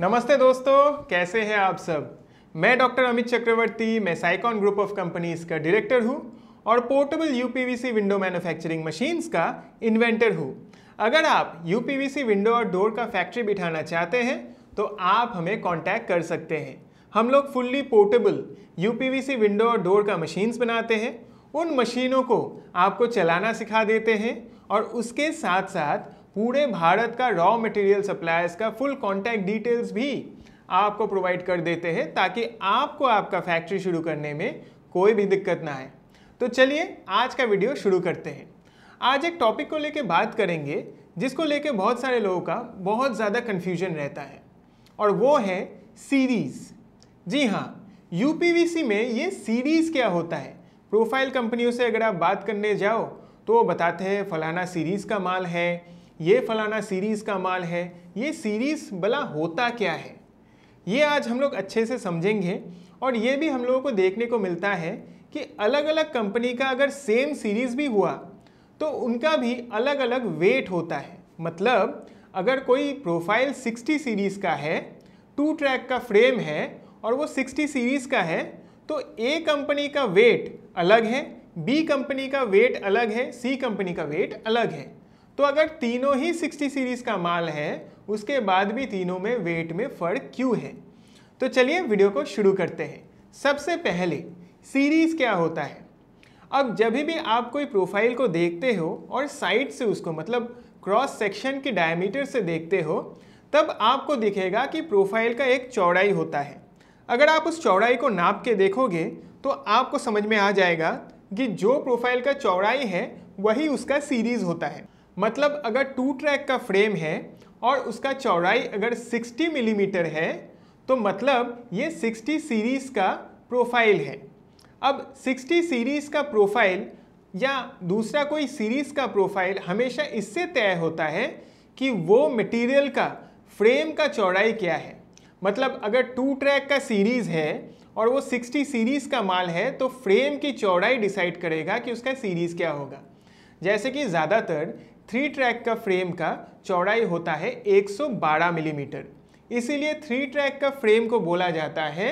नमस्ते दोस्तों कैसे हैं आप सब मैं डॉक्टर अमित चक्रवर्ती मैं साइकॉन ग्रुप ऑफ कंपनीज का डायरेक्टर हूं और portable UPVC window manufacturing machines का इन्वेंटर हूं अगर आप यूपीवीसी विंडो और डोर का फैक्ट्री बिठाना चाहते हैं तो आप हमें कॉन्टैक्ट कर सकते हैं हम लोग फुल्ली पोर्टेबल यू विंडो और डोर का मशीन्स बनाते हैं उन मशीनों को आपको चलाना सिखा देते हैं और उसके साथ साथ पूरे भारत का रॉ मटेरियल सप्लायर्स का फुल कॉन्टैक्ट डिटेल्स भी आपको प्रोवाइड कर देते हैं ताकि आपको आपका फैक्ट्री शुरू करने में कोई भी दिक्कत ना आए तो चलिए आज का वीडियो शुरू करते हैं आज एक टॉपिक को लेकर बात करेंगे जिसको लेकर बहुत सारे लोगों का बहुत ज़्यादा कन्फ्यूजन रहता है और वो है सीरीज़ जी हाँ यू में ये सीरीज़ क्या होता है प्रोफाइल कंपनियों से अगर आप बात करने जाओ तो वो बताते हैं फलाना सीरीज़ का माल है ये फलाना सीरीज़ का माल है ये सीरीज़ भला होता क्या है ये आज हम लोग अच्छे से समझेंगे और ये भी हम लोगों को देखने को मिलता है कि अलग अलग कंपनी का अगर सेम सीरीज़ भी हुआ तो उनका भी अलग अलग वेट होता है मतलब अगर कोई प्रोफाइल 60 सीरीज़ का है टू ट्रैक का फ्रेम है और वो 60 सीरीज़ का है तो ए कंपनी का वेट अलग है बी कंपनी का वेट अलग है सी कंपनी का वेट अलग है तो अगर तीनों ही 60 सीरीज का माल है उसके बाद भी तीनों में वेट में फर्क क्यों है तो चलिए वीडियो को शुरू करते हैं सबसे पहले सीरीज क्या होता है अब जब भी आप कोई प्रोफाइल को देखते हो और साइड से उसको मतलब क्रॉस सेक्शन के डायमीटर से देखते हो तब आपको दिखेगा कि प्रोफाइल का एक चौड़ाई होता है अगर आप उस चौड़ाई को नाप के देखोगे तो आपको समझ में आ जाएगा कि जो प्रोफाइल का चौड़ाई है वही उसका सीरीज़ होता है मतलब अगर टू ट्रैक का फ्रेम है और उसका चौड़ाई अगर 60 मिलीमीटर mm है तो मतलब ये 60 सीरीज़ का प्रोफाइल है अब 60 सीरीज़ का प्रोफाइल या दूसरा कोई सीरीज़ का प्रोफाइल हमेशा इससे तय होता है कि वो मटेरियल का फ्रेम का चौड़ाई क्या है मतलब अगर टू ट्रैक का सीरीज़ है और वो 60 सीरीज़ का माल है तो फ्रेम की चौड़ाई डिसाइड करेगा कि उसका सीरीज़ क्या होगा जैसे कि ज़्यादातर थ्री ट्रैक का फ्रेम का चौड़ाई होता है 112 मिलीमीटर mm. इसीलिए थ्री ट्रैक का फ्रेम को बोला जाता है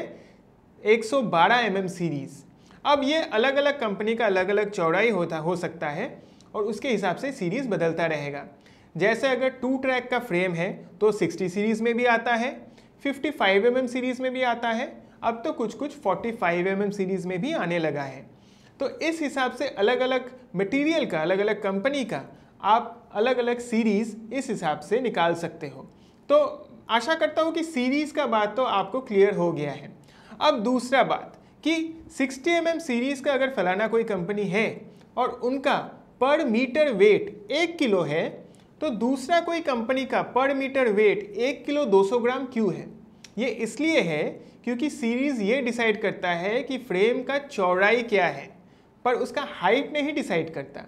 112 mm सीरीज़ अब ये अलग अलग कंपनी का अलग अलग चौड़ाई होता हो सकता है और उसके हिसाब से सीरीज़ बदलता रहेगा जैसे अगर टू ट्रैक का फ्रेम है तो 60 सीरीज़ में भी आता है 55 फाइव mm सीरीज़ में भी आता है अब तो कुछ कुछ 45 फाइव mm सीरीज़ में भी आने लगा है तो इस हिसाब से अलग अलग मटेरियल का अलग अलग कंपनी का आप अलग अलग सीरीज़ इस हिसाब से निकाल सकते हो तो आशा करता हूँ कि सीरीज़ का बात तो आपको क्लियर हो गया है अब दूसरा बात कि 60 एम mm सीरीज़ का अगर फलाना कोई कंपनी है और उनका पर मीटर वेट एक किलो है तो दूसरा कोई कंपनी का पर मीटर वेट एक किलो 200 ग्राम क्यों है ये इसलिए है क्योंकि सीरीज़ ये डिसाइड करता है कि फ्रेम का चौड़ाई क्या है पर उसका हाइट नहीं डिसाइड करता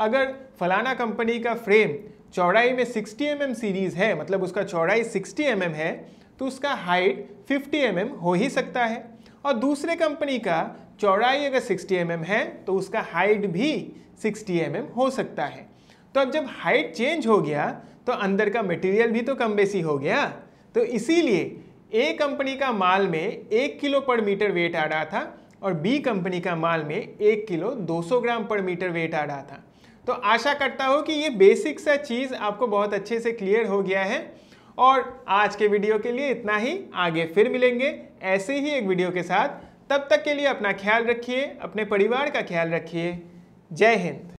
अगर फलाना कंपनी का फ्रेम चौड़ाई में 60 एम mm सीरीज़ है मतलब उसका चौड़ाई 60 एम mm है तो उसका हाइट 50 एम mm हो ही सकता है और दूसरे कंपनी का चौड़ाई अगर 60 एम mm है तो उसका हाइट भी 60 एम mm हो सकता है तो अब जब हाइट चेंज हो गया तो अंदर का मटेरियल भी तो कम बेसी हो गया तो इसीलिए ए कंपनी का माल में एक किलो पर मीटर वेट आ रहा था और बी कंपनी का माल में एक किलो 200 ग्राम पर मीटर वेट आ रहा था तो आशा करता हूँ कि ये बेसिक सा चीज़ आपको बहुत अच्छे से क्लियर हो गया है और आज के वीडियो के लिए इतना ही आगे फिर मिलेंगे ऐसे ही एक वीडियो के साथ तब तक के लिए अपना ख्याल रखिए अपने परिवार का ख्याल रखिए जय हिंद